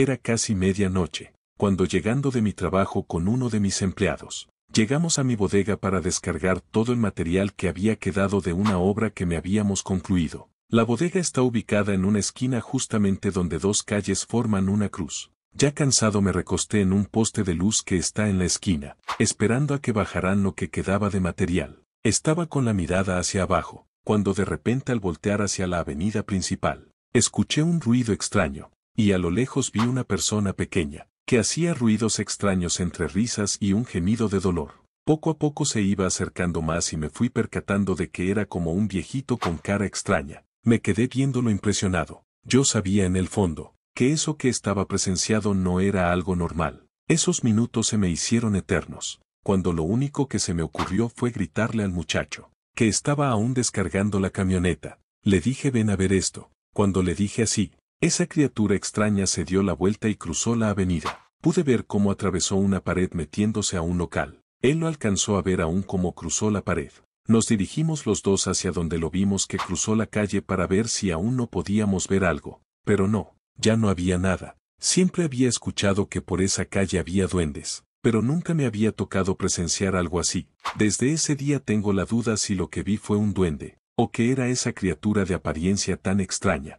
Era casi medianoche, cuando llegando de mi trabajo con uno de mis empleados, llegamos a mi bodega para descargar todo el material que había quedado de una obra que me habíamos concluido. La bodega está ubicada en una esquina justamente donde dos calles forman una cruz. Ya cansado me recosté en un poste de luz que está en la esquina, esperando a que bajaran lo que quedaba de material. Estaba con la mirada hacia abajo, cuando de repente al voltear hacia la avenida principal, escuché un ruido extraño, y a lo lejos vi una persona pequeña, que hacía ruidos extraños entre risas y un gemido de dolor. Poco a poco se iba acercando más y me fui percatando de que era como un viejito con cara extraña. Me quedé viéndolo impresionado. Yo sabía en el fondo, que eso que estaba presenciado no era algo normal. Esos minutos se me hicieron eternos, cuando lo único que se me ocurrió fue gritarle al muchacho, que estaba aún descargando la camioneta. Le dije ven a ver esto. Cuando le dije así, esa criatura extraña se dio la vuelta y cruzó la avenida. Pude ver cómo atravesó una pared metiéndose a un local. Él lo alcanzó a ver aún cómo cruzó la pared. Nos dirigimos los dos hacia donde lo vimos que cruzó la calle para ver si aún no podíamos ver algo. Pero no, ya no había nada. Siempre había escuchado que por esa calle había duendes, pero nunca me había tocado presenciar algo así. Desde ese día tengo la duda si lo que vi fue un duende, o que era esa criatura de apariencia tan extraña.